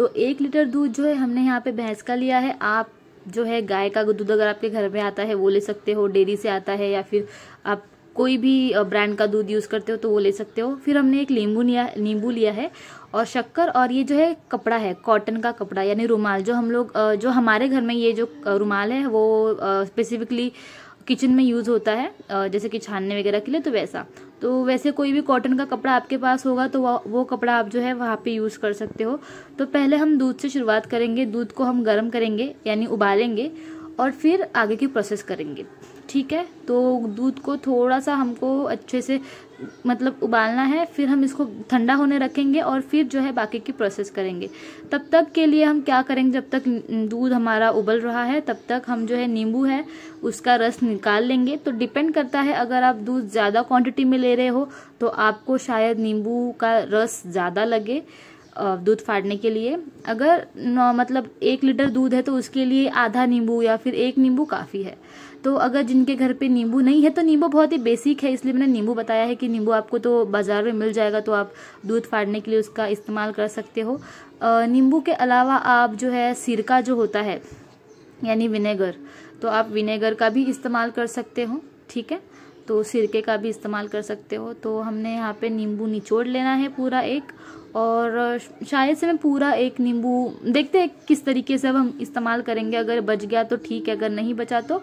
तो एक लीटर दूध जो है हमने यहाँ पे भैंस का लिया है आप जो है गाय का दूध अगर आपके घर में आता है वो ले सकते हो डेयरी से आता है या फिर आप कोई भी ब्रांड का दूध यूज़ करते हो तो वो ले सकते हो फिर हमने एक नींबू लिया नींबू लिया है और शक्कर और ये जो है कपड़ा है कॉटन का कपड़ा यानी रुमाल जो हम लोग जो हमारे घर में ये जो रुमाल है वो स्पेसिफिकली किचन में यूज़ होता है जैसे कि छानने वगैरह के लिए तो वैसा तो वैसे कोई भी कॉटन का कपड़ा आपके पास होगा तो वो कपड़ा आप जो है वहाँ पे यूज़ कर सकते हो तो पहले हम दूध से शुरुआत करेंगे दूध को हम गर्म करेंगे यानी उबालेंगे और फिर आगे की प्रोसेस करेंगे ठीक है तो दूध को थोड़ा सा हमको अच्छे से मतलब उबालना है फिर हम इसको ठंडा होने रखेंगे और फिर जो है बाकी की प्रोसेस करेंगे तब तक के लिए हम क्या करेंगे जब तक दूध हमारा उबल रहा है तब तक हम जो है नींबू है उसका रस निकाल लेंगे तो डिपेंड करता है अगर आप दूध ज़्यादा क्वांटिटी में ले रहे हो तो आपको शायद नींबू का रस ज़्यादा लगे दूध फाड़ने के लिए अगर मतलब एक लीटर दूध है तो उसके लिए आधा नींबू या फिर एक नींबू काफ़ी है तो अगर जिनके घर पे नींबू नहीं है तो नींबू बहुत ही बेसिक है इसलिए मैंने नींबू बताया है कि नींबू आपको तो बाज़ार में मिल जाएगा तो आप दूध फाड़ने के लिए उसका इस्तेमाल कर सकते हो नींबू के अलावा आप जो है सिरका जो होता है यानी विनेगर तो आप विनेगर का भी इस्तेमाल कर सकते हो ठीक है तो सिरके का भी इस्तेमाल कर सकते हो तो हमने यहाँ पे नींबू निचोड़ लेना है पूरा एक और शायद से मैं पूरा एक नींबू देखते हैं किस तरीके से अब हम इस्तेमाल करेंगे अगर बच गया तो ठीक है अगर नहीं बचा तो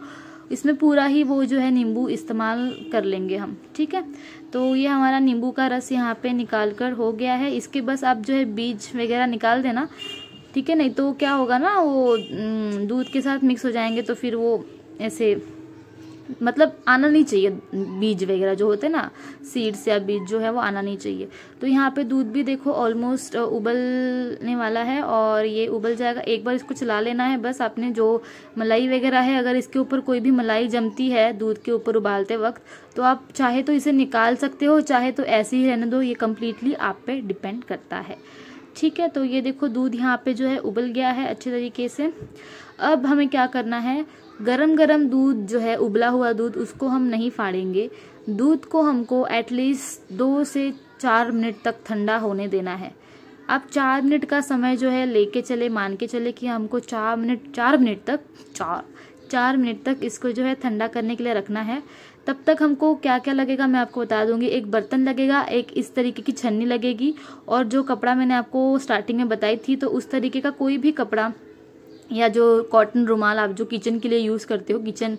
इसमें पूरा ही वो जो है नींबू इस्तेमाल कर लेंगे हम ठीक है तो ये हमारा नींबू का रस यहाँ पे निकाल कर हो गया है इसके बस आप जो है बीज वगैरह निकाल देना ठीक है नहीं तो क्या होगा ना वो हम्म, दूध के साथ मिक्स हो जाएंगे तो फिर वो ऐसे मतलब आना नहीं चाहिए बीज वगैरह जो होते हैं ना सीड्स या बीज जो है वो आना नहीं चाहिए तो यहाँ पे दूध भी देखो ऑलमोस्ट उबलने वाला है और ये उबल जाएगा एक बार इसको चला लेना है बस आपने जो मलाई वगैरह है अगर इसके ऊपर कोई भी मलाई जमती है दूध के ऊपर उबालते वक्त तो आप चाहे तो इसे निकाल सकते हो चाहे तो ऐसे ही रहने दो ये कम्प्लीटली आप पे डिपेंड करता है ठीक है तो ये देखो दूध यहाँ पे जो है उबल गया है अच्छे तरीके से अब हमें क्या करना है गरम गरम दूध जो है उबला हुआ दूध उसको हम नहीं फाड़ेंगे दूध को हमको एटलीस्ट दो से चार मिनट तक ठंडा होने देना है आप चार मिनट का समय जो है लेके चले मान के चले कि हमको चार मिनट चार मिनट तक चार चार मिनट तक इसको जो है ठंडा करने के लिए रखना है तब तक हमको क्या क्या लगेगा मैं आपको बता दूंगी एक बर्तन लगेगा एक इस तरीके की छन्नी लगेगी और जो कपड़ा मैंने आपको स्टार्टिंग में बताई थी तो उस तरीके का कोई भी कपड़ा या जो कॉटन रुमाल आप जो किचन के लिए यूज़ करते हो किचन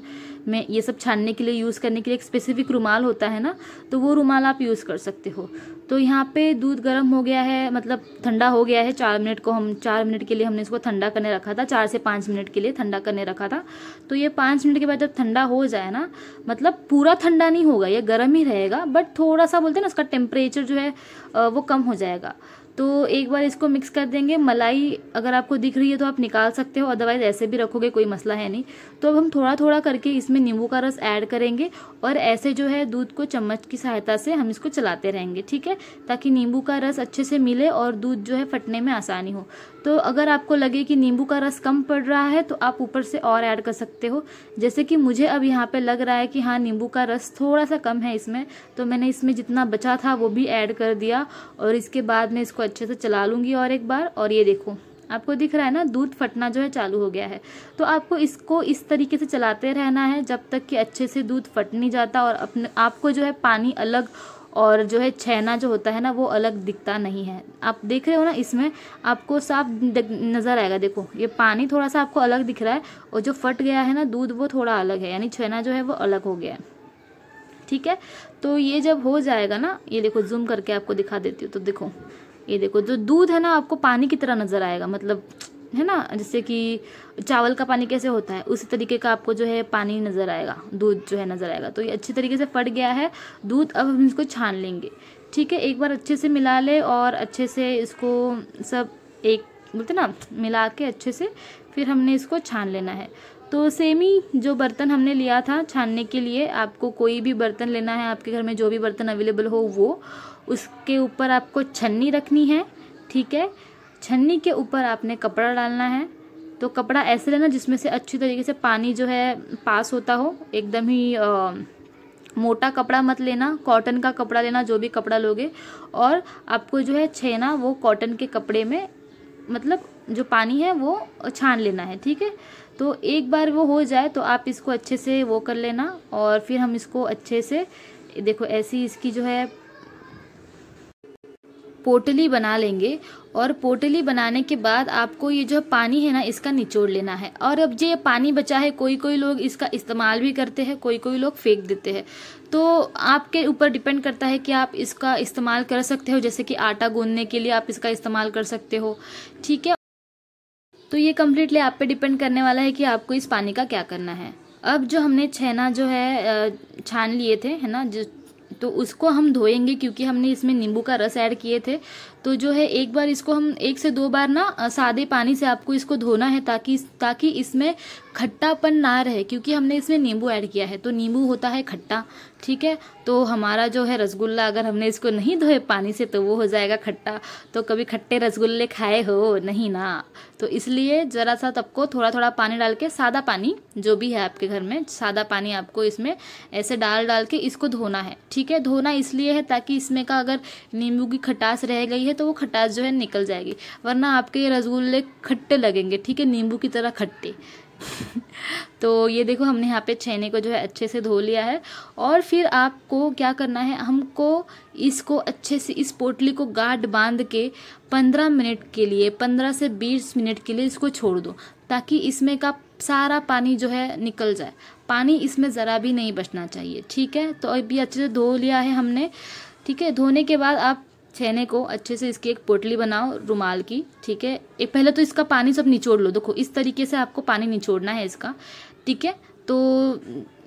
में ये सब छानने के लिए यूज़ करने के लिए एक स्पेसिफिक रुमाल होता है ना तो वो रुमाल आप यूज़ कर सकते हो तो यहाँ पे दूध गर्म हो गया है मतलब ठंडा हो गया है चार मिनट को हम चार मिनट के लिए हमने इसको ठंडा करने रखा था चार से पाँच मिनट के लिए ठंडा करने रखा था तो ये पाँच मिनट के बाद जब ठंडा हो जाए ना मतलब पूरा ठंडा नहीं होगा ये गर्म ही रहेगा बट थोड़ा सा बोलते हैं ना उसका टेम्परेचर जो है वो कम हो जाएगा तो एक बार इसको मिक्स कर देंगे मलाई अगर आपको दिख रही है तो आप निकाल सकते हो अदरवाइज़ ऐसे भी रखोगे कोई मसला है नहीं तो अब हम थोड़ा थोड़ा करके इसमें नींबू का रस ऐड करेंगे और ऐसे जो है दूध को चम्मच की सहायता से हम इसको चलाते रहेंगे ठीक है ताकि नींबू का रस अच्छे से मिले और दूध जो है फटने में आसानी हो तो अगर आपको लगे कि नींबू का रस कम पड़ रहा है तो आप ऊपर से और ऐड कर सकते हो जैसे कि मुझे अब यहाँ पर लग रहा है कि हाँ नींबू का रस थोड़ा सा कम है इसमें तो मैंने इसमें जितना बचा था वो भी ऐड कर दिया और इसके बाद में इसको अच्छे से चला लूँगी और एक बार और ये देखो आपको दिख रहा है ना दूध फटना जो है चालू हो गया है तो आपको इसको इस तरीके से चलाते रहना है जब तक कि अच्छे से दूध फट नहीं जाता और अपने आपको जो है पानी अलग और जो है छैना जो होता है ना वो अलग दिखता नहीं है आप देख रहे हो ना इसमें आपको साफ नज़र आएगा देखो ये पानी थोड़ा सा आपको अलग दिख रहा है और जो फट गया है ना दूध वो थोड़ा अलग है यानी छैना जो है वो अलग हो गया है ठीक है तो ये जब हो जाएगा ना ये देखो जूम करके आपको दिखा देती हूँ तो देखो ये देखो जो दूध है ना आपको पानी की तरह नज़र आएगा मतलब है ना जैसे कि चावल का पानी कैसे होता है उसी तरीके का आपको जो है पानी नज़र आएगा दूध जो है नज़र आएगा तो ये अच्छे तरीके से फट गया है दूध अब हम इसको छान लेंगे ठीक है एक बार अच्छे से मिला ले और अच्छे से इसको सब एक बोलते ना मिला के अच्छे से फिर हमने इसको छान लेना है तो सेम ही जो बर्तन हमने लिया था छानने के लिए आपको कोई भी बर्तन लेना है आपके घर में जो भी बर्तन अवेलेबल हो वो उसके ऊपर आपको छन्नी रखनी है ठीक है छन्नी के ऊपर आपने कपड़ा डालना है तो कपड़ा ऐसे लेना जिसमें से अच्छी तरीके से पानी जो है पास होता हो एकदम ही आ, मोटा कपड़ा मत लेना कॉटन का कपड़ा लेना जो भी कपड़ा लोगे और आपको जो है छेना वो कॉटन के कपड़े में मतलब जो पानी है वो छान लेना है ठीक है तो एक बार वो हो जाए तो आप इसको अच्छे से वो कर लेना और फिर हम इसको अच्छे से देखो ऐसी इसकी जो है पोटली बना लेंगे और पोटली बनाने के बाद आपको ये जो पानी है ना इसका निचोड़ लेना है और अब जो ये पानी बचा है कोई कोई लोग इसका इस्तेमाल भी करते हैं कोई कोई लोग फेंक देते हैं तो आपके ऊपर डिपेंड करता है कि आप इसका इस्तेमाल कर सकते हो जैसे कि आटा गूंदने के लिए आप इसका इस्तेमाल कर सकते हो ठीक है तो ये कम्प्लीटली आप पे डिपेंड करने वाला है कि आपको इस पानी का क्या करना है अब जो हमने छेना जो है छान लिए थे है ना जो तो उसको हम धोएंगे क्योंकि हमने इसमें नींबू का रस ऐड किए थे तो जो है एक बार इसको हम एक से दो बार ना सादे पानी से आपको इसको धोना है ताकि ताकि इसमें खट्टापन ना रहे क्योंकि हमने इसमें नींबू ऐड किया है तो नींबू होता है खट्टा ठीक है तो हमारा जो है रसगुल्ला अगर हमने इसको नहीं धोए पानी से तो वो हो जाएगा खट्टा तो कभी खट्टे रसगुल्ले खाए हो नहीं ना तो इसलिए ज़रा सा आपको थोड़ा थोड़ा पानी डाल के सादा पानी जो भी है आपके घर में सादा पानी आपको इसमें ऐसे डाल डाल के इसको धोना है ठीक है धोना इसलिए है ताकि इसमें का अगर नींबू की खटास रह गई है तो वो खटास जो है निकल जाएगी वरना आपके ये रसगुल्ले खट्टे लगेंगे ठीक है नींबू की तरह खट्टे तो ये देखो हमने यहाँ पे छेने को जो है अच्छे से धो लिया है और फिर आपको क्या करना है हमको इसको अच्छे से इस पोटली को गाढ़ बांध के पंद्रह मिनट के लिए पंद्रह से बीस मिनट के लिए इसको छोड़ दो ताकि इसमें का सारा पानी जो है निकल जाए पानी इसमें ज़रा भी नहीं बचना चाहिए ठीक है तो अभी अच्छे से धो लिया है हमने ठीक है धोने के बाद आप छेने को अच्छे से इसकी एक पोटली बनाओ रुमाल की ठीक है एक पहले तो इसका पानी सब निचोड़ लो देखो इस तरीके से आपको पानी निचोड़ना है इसका ठीक है तो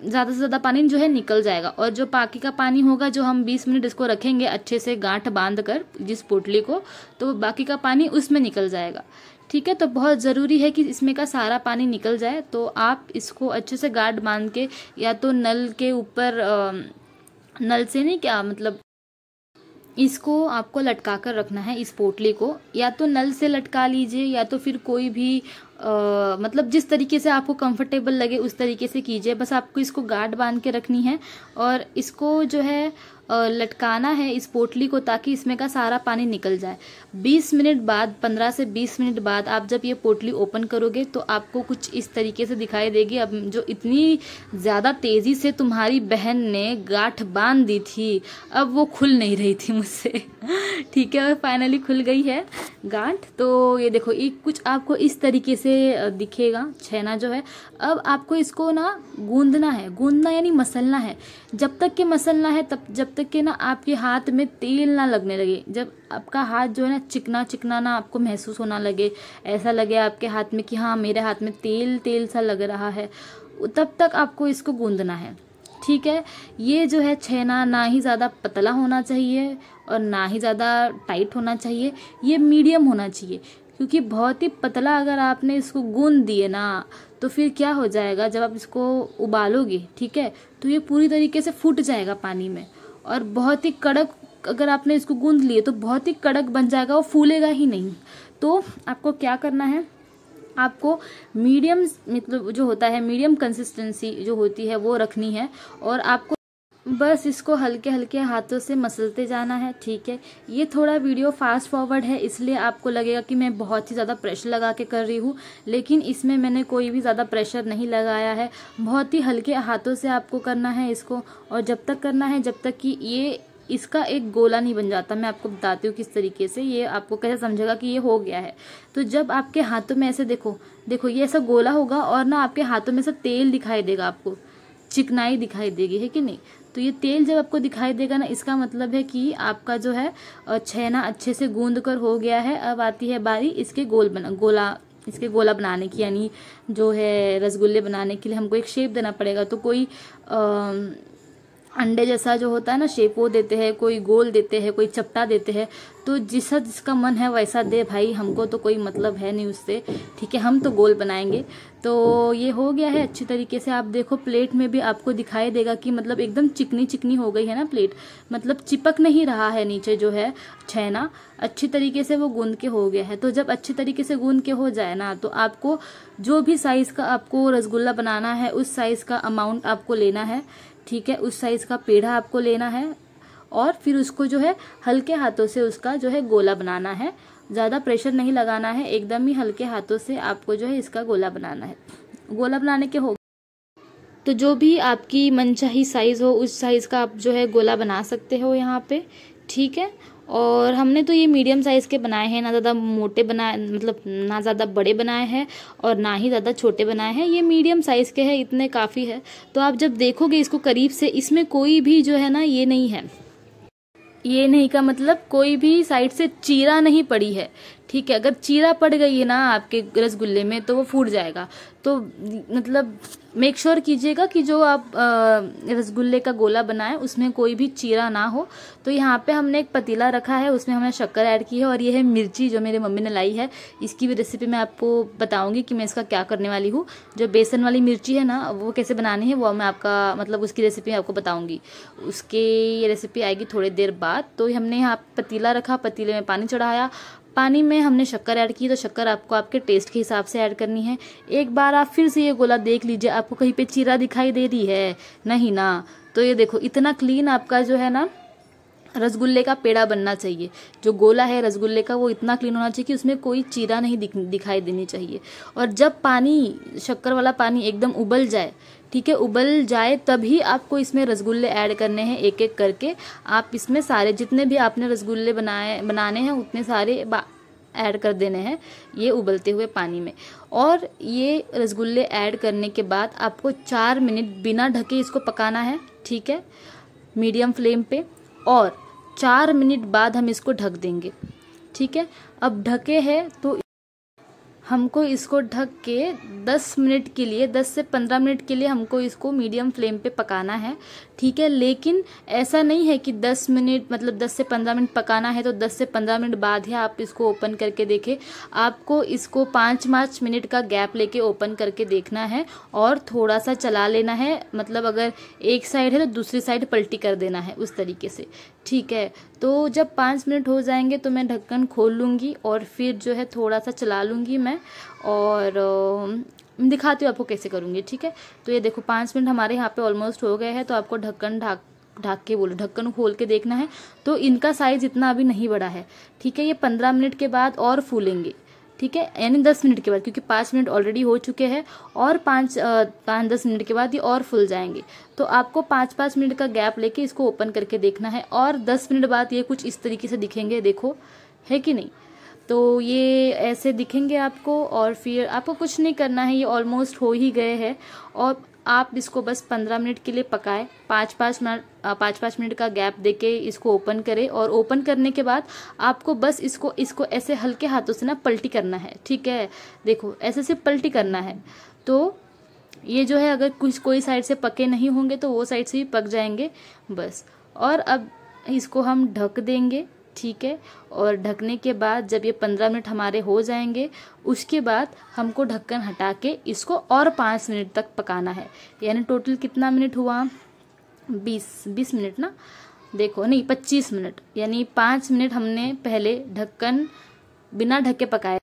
ज़्यादा से ज़्यादा पानी जो है निकल जाएगा और जो बाकी का पानी होगा जो हम 20 मिनट इसको रखेंगे अच्छे से गांठ बांध कर जिस पोटली को तो बाकी का पानी उसमें निकल जाएगा ठीक है तो बहुत ज़रूरी है कि इसमें का सारा पानी निकल जाए तो आप इसको अच्छे से गांठ बांध के या तो नल के ऊपर नल से नहीं क्या मतलब इसको आपको लटका कर रखना है इस पोटली को या तो नल से लटका लीजिए या तो फिर कोई भी आ, मतलब जिस तरीके से आपको कंफर्टेबल लगे उस तरीके से कीजिए बस आपको इसको गार्ड बांध के रखनी है और इसको जो है लटकाना है इस पोटली को ताकि इसमें का सारा पानी निकल जाए 20 मिनट बाद 15 से 20 मिनट बाद आप जब ये पोटली ओपन करोगे तो आपको कुछ इस तरीके से दिखाई देगी अब जो इतनी ज़्यादा तेज़ी से तुम्हारी बहन ने गांठ बांध दी थी अब वो खुल नहीं रही थी मुझसे ठीक है फाइनली खुल गई है गांठ तो ये देखो ये कुछ आपको इस तरीके से से दिखेगा छैना जो है अब आपको इसको ना गूंदना है गूंदना यानी मसलना है जब तक के मसलना है तब जब तक के ना आपके हाथ में तेल ना लगने लगे जब आपका हाथ जो है ना चिकना चिकना ना आपको महसूस होना लगे ऐसा लगे आपके हाथ में कि हाँ मेरे हाथ में तेल तेल सा लग रहा है तब तक आपको इसको गूंदना है ठीक है ये जो है छेना ना ही ज़्यादा पतला होना चाहिए और ना ही ज़्यादा टाइट होना चाहिए ये मीडियम होना चाहिए क्योंकि बहुत ही पतला अगर आपने इसको गूंद दिए ना तो फिर क्या हो जाएगा जब आप इसको उबालोगे ठीक है तो ये पूरी तरीके से फूट जाएगा पानी में और बहुत ही कड़क अगर आपने इसको गूंद लिए तो बहुत ही कड़क बन जाएगा वो फूलेगा ही नहीं तो आपको क्या करना है आपको मीडियम मतलब जो होता है मीडियम कंसिस्टेंसी जो होती है वो रखनी है और आपको बस इसको हल्के हल्के हाथों से मसलते जाना है ठीक है ये थोड़ा वीडियो फास्ट फॉरवर्ड है इसलिए आपको लगेगा कि मैं बहुत ही ज़्यादा प्रेशर लगा के कर रही हूँ लेकिन इसमें मैंने कोई भी ज़्यादा प्रेशर नहीं लगाया है बहुत ही हल्के हाथों से आपको करना है इसको और जब तक करना है जब तक कि ये इसका एक गोला नहीं बन जाता मैं आपको बताती हूँ किस तरीके से ये आपको कैसे समझेगा कि ये हो गया है तो जब आपके हाथों में ऐसे देखो देखो ये ऐसा गोला होगा और ना आपके हाथों में ऐसा तेल दिखाई देगा आपको चिकनाई दिखाई देगी है कि नहीं तो ये तेल जब आपको दिखाई देगा ना इसका मतलब है कि आपका जो है छैना अच्छे से गूंद कर हो गया है अब आती है बारी इसके गोल बना गोला इसके गोला बनाने की यानी जो है रसगुल्ले बनाने के लिए हमको एक शेप देना पड़ेगा तो कोई आ, अंडे जैसा जो होता है ना शेप वो देते हैं कोई गोल देते हैं कोई चपटा देते हैं तो जिसका जिसका मन है वैसा दे भाई हमको तो कोई मतलब है नहीं उससे ठीक है हम तो गोल बनाएंगे तो ये हो गया है अच्छी तरीके से आप देखो प्लेट में भी आपको दिखाई देगा कि मतलब एकदम चिकनी चिकनी हो गई है ना प्लेट मतलब चिपक नहीं रहा है नीचे जो है छैना अच्छी तरीके से वो गूंद के हो गया है तो जब अच्छी तरीके से गूंद के हो जाए ना तो आपको जो भी साइज़ का आपको रसगुल्ला बनाना है उस साइज़ का अमाउंट आपको लेना है ठीक है उस साइज का पेड़ा आपको लेना है और फिर उसको जो है हल्के हाथों से उसका जो है गोला बनाना है ज़्यादा प्रेशर नहीं लगाना है एकदम ही हल्के हाथों से आपको जो है इसका गोला बनाना है गोला बनाने के हो तो जो भी आपकी मनचाही साइज़ हो उस साइज़ का आप जो है गोला बना सकते हो यहाँ पे ठीक है और हमने तो ये मीडियम साइज़ के बनाए हैं ना ज़्यादा मोटे बनाए मतलब ना ज़्यादा बड़े बनाए हैं और ना ही ज़्यादा छोटे बनाए हैं ये मीडियम साइज़ के हैं इतने काफ़ी है तो आप जब देखोगे इसको करीब से इसमें कोई भी जो है ना ये नहीं है ये नहीं का मतलब कोई भी साइड से चीरा नहीं पड़ी है ठीक है अगर चीरा पड़ गई है ना आपके रसगुल्ले में तो वो फूट जाएगा तो मतलब मेक श्योर sure कीजिएगा कि जो आप रसगुल्ले का गोला बनाएं उसमें कोई भी चीरा ना हो तो यहाँ पे हमने एक पतीला रखा है उसमें हमने शक्कर ऐड की है और ये है मिर्ची जो मेरे मम्मी ने लाई है इसकी भी रेसिपी मैं आपको बताऊंगी कि मैं इसका क्या करने वाली हूँ जो बेसन वाली मिर्ची है ना वो कैसे बनानी है वो मैं आपका मतलब उसकी रेसिपी आपको बताऊँगी उसके ये रेसिपी आएगी थोड़ी देर बाद तो हमने यहाँ पतीला रखा पतीले में पानी चढ़ाया पानी में हमने शक्कर ऐड की तो शक्कर आपको आपके टेस्ट के हिसाब से ऐड करनी है एक बार आप फिर से ये गोला देख लीजिए आपको कहीं पे चीरा दिखाई दे रही है नहीं ना तो ये देखो इतना क्लीन आपका जो है ना रसगुल्ले का पेड़ा बनना चाहिए जो गोला है रसगुल्ले का वो इतना क्लीन होना चाहिए कि उसमें कोई चीरा नहीं दिख दिखाई देनी चाहिए और जब पानी शक्कर वाला पानी एकदम उबल जाए ठीक है उबल जाए तभी आपको इसमें रसगुल्ले ऐड करने हैं एक एक करके आप इसमें सारे जितने भी आपने रसगुल्ले बनाए बनाने हैं उतने सारे ऐड कर देने हैं ये उबलते हुए पानी में और ये रसगुल्ले ऐड करने के बाद आपको चार मिनट बिना ढके इसको पकाना है ठीक है मीडियम फ्लेम पे और चार मिनट बाद हम इसको ढक देंगे ठीक है अब ढके हैं तो हमको इसको ढक के 10 मिनट के लिए 10 से 15 मिनट के लिए हमको इसको मीडियम फ्लेम पे पकाना है ठीक है लेकिन ऐसा नहीं है कि 10 मिनट मतलब 10 से 15 मिनट पकाना है तो 10 से 15 मिनट बाद ही आप इसको ओपन करके देखें आपको इसको पाँच पाँच मिनट का गैप लेके ओपन करके देखना है और थोड़ा सा चला लेना है मतलब अगर एक साइड है तो दूसरी साइड पलटी कर देना है उस तरीके से ठीक है तो जब पाँच मिनट हो जाएंगे तो मैं ढक्कन खोल लूँगी और फिर जो है थोड़ा सा चला लूँगी मैं और दिखाती हूँ आपको कैसे करूँगी ठीक है तो ये देखो पाँच मिनट हमारे यहाँ पे ऑलमोस्ट हो गए हैं तो आपको ढक्कन ढाक ढाक के बोलो ढक्कन खोल के देखना है तो इनका साइज़ इतना अभी नहीं बड़ा है ठीक है ये पंद्रह मिनट के बाद और फूलेंगे ठीक है यानी दस मिनट के बाद क्योंकि पाँच मिनट ऑलरेडी हो चुके हैं और पाँच पाँच दस मिनट के बाद ये और फुल जाएंगे तो आपको पाँच पाँच मिनट का गैप लेके इसको ओपन करके देखना है और दस मिनट बाद ये कुछ इस तरीके से दिखेंगे देखो है कि नहीं तो ये ऐसे दिखेंगे आपको और फिर आपको कुछ नहीं करना है ये ऑलमोस्ट हो ही गए हैं और आप इसको बस पंद्रह मिनट के लिए पकाएं पाँच पाँच मिनट पाँच पाँच मिनट का गैप दे के इसको ओपन करें और ओपन करने के बाद आपको बस इसको इसको ऐसे हल्के हाथों से ना पलटी करना है ठीक है देखो ऐसे से पलटी करना है तो ये जो है अगर कुछ कोई साइड से पके नहीं होंगे तो वो साइड से भी पक जाएंगे बस और अब इसको हम ढक देंगे ठीक है और ढकने के बाद जब ये पंद्रह मिनट हमारे हो जाएंगे उसके बाद हमको ढक्कन हटा के इसको और पाँच मिनट तक पकाना है यानी टोटल कितना मिनट हुआ बीस बीस मिनट ना देखो नहीं पच्चीस मिनट यानी पाँच मिनट हमने पहले ढक्कन बिना ढके पकाए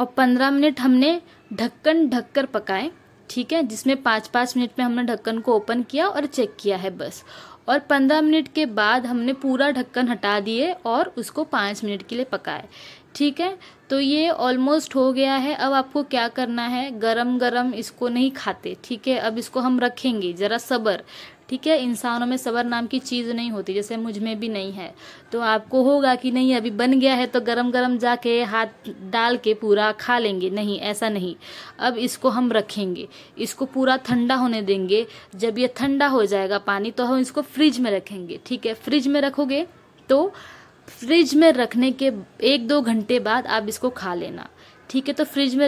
और पंद्रह मिनट हमने ढक्कन ढककर पकाए ठीक है जिसमें पाँच पाँच मिनट में हमने ढक्कन को ओपन किया और चेक किया है बस और पंद्रह मिनट के बाद हमने पूरा ढक्कन हटा दिए और उसको पाँच मिनट के लिए पकाए ठीक है तो ये ऑलमोस्ट हो गया है अब आपको क्या करना है गरम गरम इसको नहीं खाते ठीक है अब इसको हम रखेंगे ज़रा सबर ठीक है इंसानों में सबर नाम की चीज़ नहीं होती जैसे मुझ में भी नहीं है तो आपको होगा कि नहीं अभी बन गया है तो गरम गरम जाके हाथ डाल के पूरा खा लेंगे नहीं ऐसा नहीं अब इसको हम रखेंगे इसको पूरा ठंडा होने देंगे जब ये ठंडा हो जाएगा पानी तो हम इसको फ्रिज में रखेंगे ठीक है फ्रिज में रखोगे तो फ्रिज में रखने के एक दो घंटे बाद आप इसको खा लेना ठीक है तो फ्रिज में